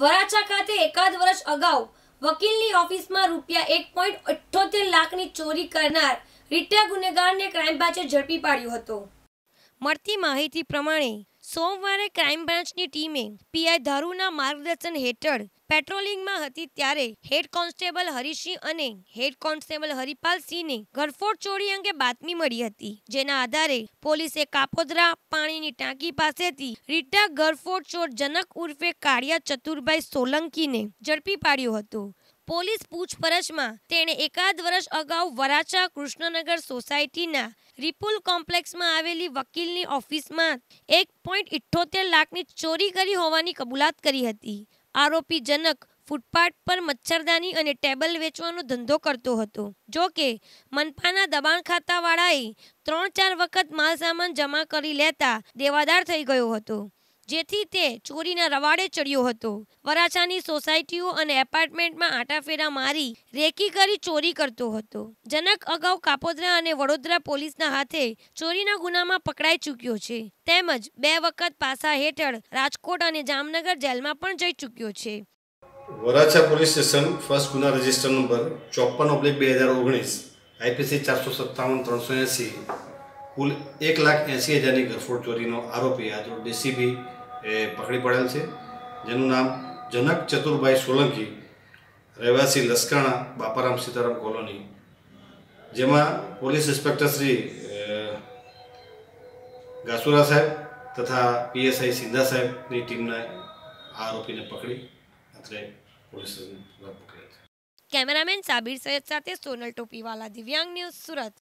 વરાછા ખાતે એકાદ વર્ષ અગાઉ વકીલની ઓફિસમાં રૂપિયા એક પોઈન્ટ અઠ્યોતેર લાખની ચોરી કરનાર રીટા ગુનેગારને ક્રાઇમ બ્રાંચે ઝડપી પાડ્યો હતો મળતી માહિતી પ્રમાણે સોમવારે ક્રાઇમ બ્રાન્ચની ટીમે પીઆઈ ધારુના માર્ગદર્શન હેઠળ પેટ્રોલિંગમાં હતી ત્યારે હેડ કોન્સ્ટેબલ હરિસિંહ અને હેડ કોન્સ્ટેબલ હરિપાલસિંહને ગરફોડ ચોરી અંગે બાતમી મળી હતી જેના આધારે પોલીસે કાપોદરા પાણીની ટાંકી પાસેથી રીટા ગરફોડ ચોર જનક ઉર્ફે કાળિયા ચતુરભાઈ સોલંકીને ઝડપી પાડ્યો હતો પોલીસ પૂછપરછમાં તેણે એકાદ વર્ષ અગાઉ વરાછા કૃષ્ણનગર સોસાયટીના રિપુલ કોમ્પ્લેક્સમાં આવેલી વકીલની ઓફિસમાં એક પોઈન્ટ ઇઠ્ઠોતેર લાખની ચોરી કરી હોવાની કબૂલાત કરી હતી આરોપી જનક ફૂટપાથ પર મચ્છરદાની અને ટેબલ વેચવાનો ધંધો કરતો હતો જો કે મનપાના દબાણ ખાતાવાળાએ ત્રણ ચાર વખત માલસામાન જમા કરી લેતા દેવાદાર થઈ ગયો હતો જેથી તે ચોરીના રવાડે ચડ્યો હતો વરાછાની સોસાયટીઓ અને એપાર્ટમેન્ટમાં આટાફેરા મારી રેકી કરી ચોરી કરતો હતો જનક અગાઉ કાપોદ્રા અને વડોદરા પોલીસના હાથે ચોરીના ગુનામાં પકડાઈ ચૂક્યો છે તેમજ બે વખત પાસા હેઠળ રાજકોટ અને જામનગર જેલમાં પણ જઈ ચૂક્યો છે વરાછા પોલીસ સ્ટેશન ફર્સ્ટ ગુના રજિસ્ટર નંબર ચોપન ઓબ્લિક બે હજાર ઓગણીસ આઈપીસી ચારસો સત્તાવન ત્રણસો એંસી કુલ એક લાખ એંસી હજારની ગરફોડ ચોરીનો આરોપી આજો ડીસીબી એ પકડી પડેલ છે જેનું નામ જનક ચતુરભાઈ સોલંકી રહેવાસી લસકાણા બાપારામ સીતારામ કોલોની જેમાં પોલીસ ઇન્સ્પેક્ટર શ્રી ગાસુરા સાહેબ તથા પીએસઆઈ સિંધા સાહેબની ટીમને આરોપીને પકડી અત્રે પોલીસ પકડ્યા છે કેમેરામેન સાબિર સૈયદ સાથે સોનલ ટોપીવાલા દિવ્યાંગ ન્યૂઝ સુરત